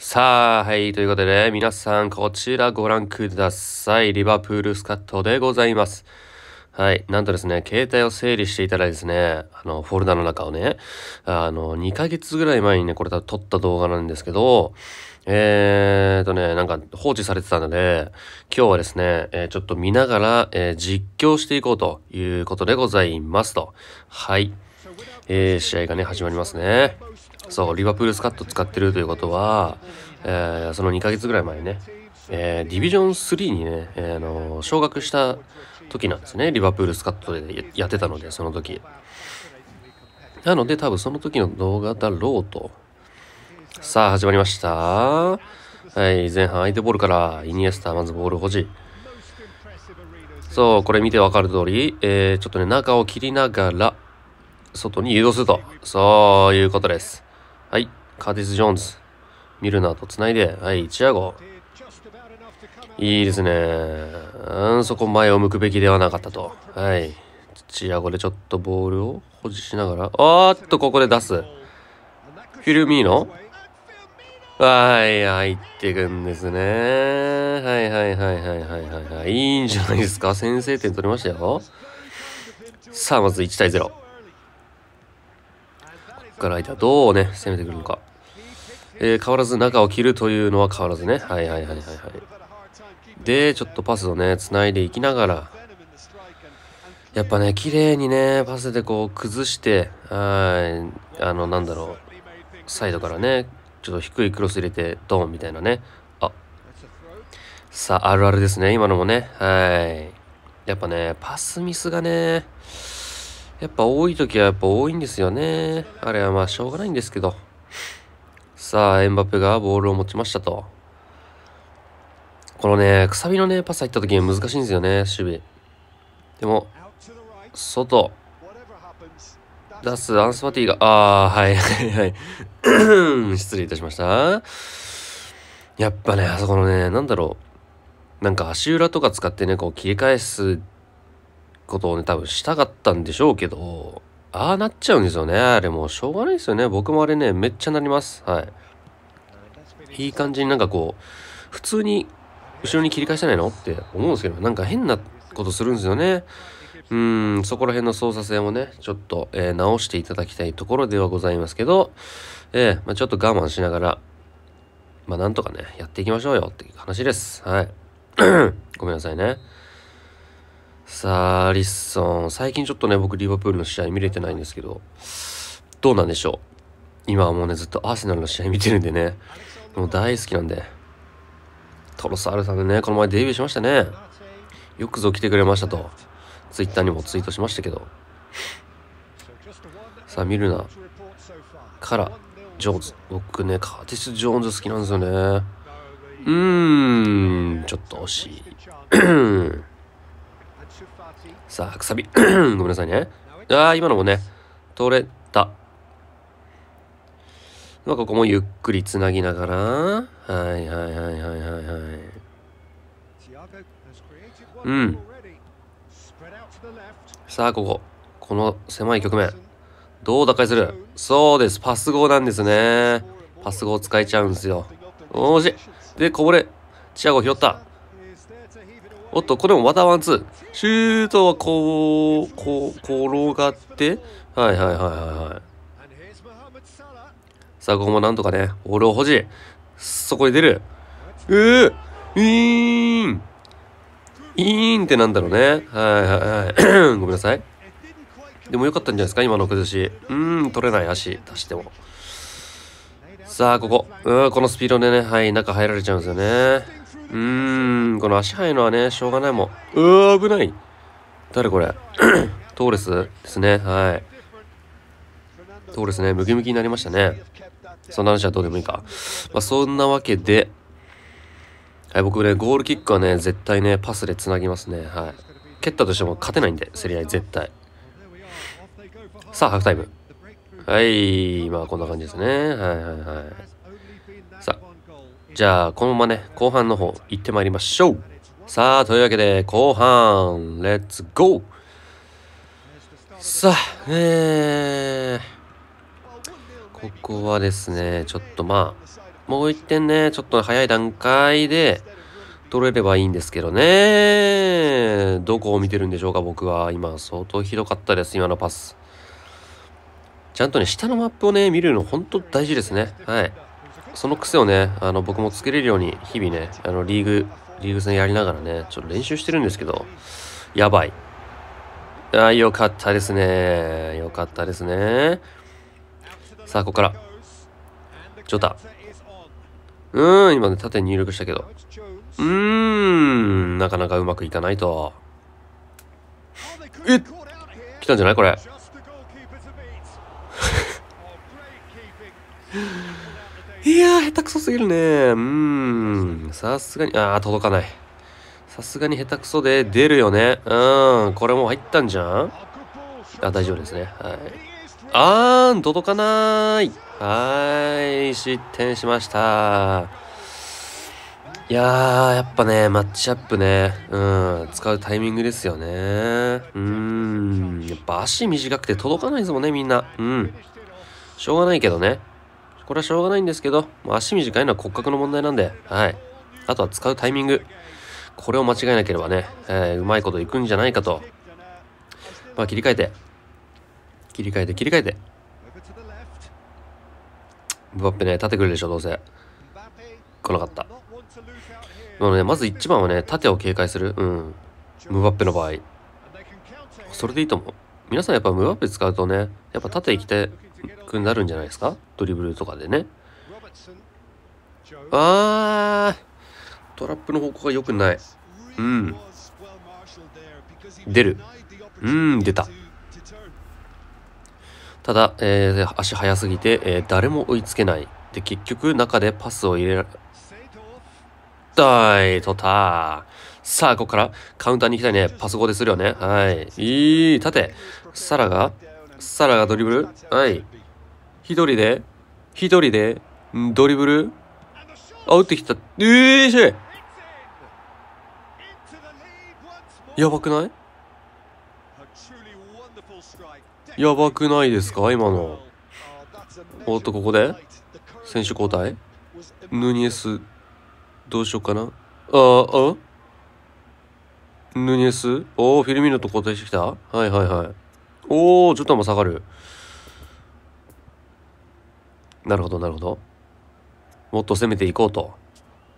さあ、はい、ということで、皆さん、こちらご覧ください。リバプールスカットでございます。はい。なんとですね、携帯を整理していたらですね、あの、フォルダの中をね、あの、2ヶ月ぐらい前にね、これ撮った動画なんですけど、えーとね、なんか放置されてたので、今日はですね、えー、ちょっと見ながら、えー、実況していこうということでございますと。はい。えー、試合がね、始まりますね。そう、リバプールスカット使ってるということは、えー、その2ヶ月ぐらい前ね、えー、ディビジョン3にね、えー、の昇格した時なんですね。リバプールスカットでやってたので、その時。なので多分その時の動画だろうと。さあ、始まりました。はい、前半相手ボールから、イニエスタ、まずボール保持。そう、これ見てわかる通り、えー、ちょっとね、中を切りながら、外に誘導すると。そういうことです。カーティス・ジョーンズ、ミルナーとつないで、はい、チアゴ。いいですね。うん、そこ前を向くべきではなかったと。はい。チアゴでちょっとボールを保持しながら、おっと、ここで出す。フィルミーノはい、入ってくんですね。はいはいはいはいはいはい。いいんじゃないですか。先制点取りましたよ。さあ、まず1対0。から相手はどうね、攻めてくるのか。えー、変わらず中を切るというのは変わらずね。はいはいはいはいはい。で、ちょっとパスをね、繋いでいきながら、やっぱね、綺麗にね、パスでこう崩して、はい、あの、なんだろう、サイドからね、ちょっと低いクロス入れて、ドンみたいなね。あ、さあ、あるあるですね、今のもね。はい。やっぱね、パスミスがね、やっぱ多い時はやっぱ多いんですよね。あれはまあしょうがないんですけど。さあ、エンバペがボールを持ちましたと。このね、くさびのね、パス入った時に難しいんですよね、守備。でも、外、出すアンスパティが、ああ、はいはいはい。失礼いたしました。やっぱね、あそこのね、なんだろう。なんか足裏とか使ってね、こう切り返すことをね、多分したかったんでしょうけど、ああなっちゃうんですよね。あれもうしょうがないですよね。僕もあれね、めっちゃなります。はい。いい感じになんかこう、普通に後ろに切り返してないのって思うんですけど、なんか変なことするんですよね。うん、そこら辺の操作性もね、ちょっと、えー、直していただきたいところではございますけど、えー、まあ、ちょっと我慢しながら、まあ、なんとかね、やっていきましょうよっていう話です。はい。ごめんなさいね。さあ、アリスさん。最近ちょっとね、僕、リバプールの試合見れてないんですけど、どうなんでしょう。今はもうね、ずっとアーセナルの試合見てるんでね、もう大好きなんで。トロサールさんでね、この前デビューしましたね。よくぞ来てくれましたと、ツイッターにもツイートしましたけど。さあ、見るな。から、ジョーンズ。僕ね、カーティス・ジョーンズ好きなんですよね。うーん、ちょっと惜しい。さあ、くさび。ごめんなさいね。ああ、今のもね、取れた。まあ、ここもゆっくりつなぎながら。はいはいはいはいはいはい。うん。さあ、ここ。この狭い局面。どう打開するそうです。パス号なんですね。パス号使えちゃうんですよ。おもしで、こぼれ。チアゴ拾った。おっと、これもまたワンツー。シュートはこう、こう、転がって、はいはいはいはいはい。さあ、ここもなんとかね、ボールを保持。そこに出る。うぅウィーンイーンってなんだろうね。はいはいはい。ごめんなさい。でもよかったんじゃないですか今の崩し。うーん、取れない足出しても。さあ、ここ。うん、このスピードでね、はい、中入られちゃうんですよね。うーん、この足速いのはね、しょうがないもん。うわ、危ない。誰これ トーレスですね。はい。トーレスね、ムキムキになりましたね。そんな話はどうでもいいか。まあ、そんなわけで、はい、僕ね、ゴールキックはね、絶対ね、パスでつなぎますね。はい。蹴ったとしても勝てないんで、競り合い絶対。さあ、ハーフタイム。はい、まあこんな感じですね。はいはいはい。さあ、じゃあ、このままね、後半の方行ってまいりましょう。さあ、というわけで、後半、レッツゴーさあ、えー、ここはですね、ちょっとまあ、もう1点ね、ちょっと早い段階で取れればいいんですけどね。どこを見てるんでしょうか、僕は。今、相当ひどかったです、今のパス。ちゃんとね、下のマップをね、見るの本当大事ですね。はい。その癖をね、あの、僕もつけれるように、日々ね、あの、リーグ、リーグ戦やりながらね、ちょっと練習してるんですけど、やばい。あよかったですね。よかったですね。さあ、ここから。ジョタ。うーん、今ね、縦に入力したけど。うーん、なかなかうまくいかないと。えっ来たんじゃないこれ。いやー、下手くそすぎるね。うん。さすがに、あー、届かない。さすがに下手くそで出るよね。うん。これもう入ったんじゃんあ、大丈夫ですね。はい。あーん、届かない。はーい、失点しました。いやー、やっぱね、マッチアップね、うん、使うタイミングですよね。うん、やっぱ足短くて届かないですもんね、みんな。うん。しょうがないけどね。これはしょうがないんですけど、足短いのは骨格の問題なんで、はい。あとは使うタイミング。これを間違えなければね、えー、うまいこといくんじゃないかと。まあ、切り替えて。切り替えて、切り替えて。ブバッペね、立てくるでしょ、どうせ。来なかった。なので、ね、まず一番はね、縦を警戒する。うん。ムバッペの場合。それでいいと思う。皆さんやっぱムバペ使うとね、やっぱ縦行きたくなるんじゃないですかドリブルとかでね。あー、トラップの方向が良くない。うん。出る。うん、出た。ただ、えー、足速すぎて、えー、誰も追いつけない。で、結局中でパスを入れられ、たい、とたー。さあ、ここからカウンターに行きたいね。パスンでするよね。はい。いい、縦。サラが、サラがドリブル。はい。一人で、一人で、ドリブル。あ、打ってきた。ええー、しやばくないやばくないですか今の。おっと、ここで選手交代ヌニエス、どうしようかな。ああ、あヌニエスおおフィルミーノと交代してきたはいはいはいおおちょっとも下がるなるほどなるほどもっと攻めていこうと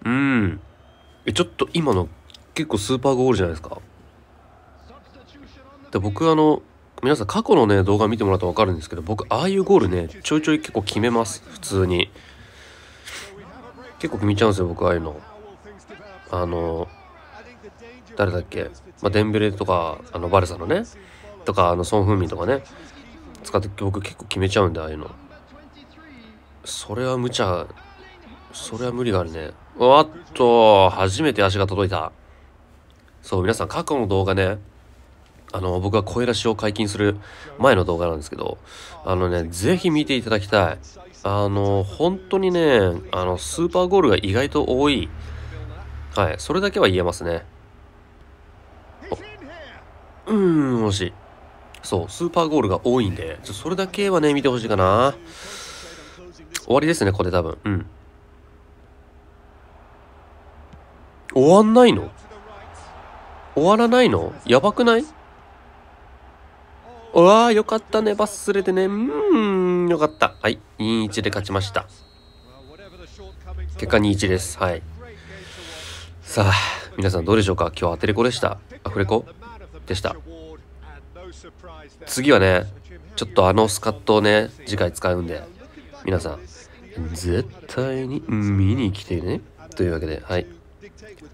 うんえちょっと今の結構スーパーゴールじゃないですかで僕あの皆さん過去のね動画見てもらうと分かるんですけど僕ああいうゴールねちょいちょい結構決めます普通に結構決めちゃうんですよ僕ああいうのあの誰だっけ、まあ、デンベレとかあのバルサのねとかあのソン・フンミンとかね使って僕結構決めちゃうんでああいうのそれは無茶それは無理があるねわっと初めて足が届いたそう皆さん過去の動画ねあの僕が声出しを解禁する前の動画なんですけどあのね是非見ていただきたいあの本当にねあのスーパーゴールが意外と多いはいそれだけは言えますねうーん、惜しい。そう、スーパーゴールが多いんで、ちょそれだけはね、見てほしいかな。終わりですね、ここで多分。うん。終わんないの終わらないのやばくないうわー、よかったね、バス釣れてね。うーん、よかった。はい、2-1で勝ちました。結果2-1です。はい。さあ、皆さんどうでしょうか今日アテレコでした。アフレコでした次はねちょっとあのスカットをね次回使うんで皆さん絶対に見に来てねというわけではい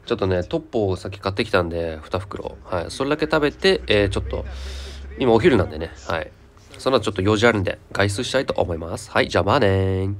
ちょっとねトッポをさっき買ってきたんで2袋はいそれだけ食べて、えー、ちょっと今お昼なんでねはいそのちょっと用事あるんで外出したいと思いますはいじゃあまあねー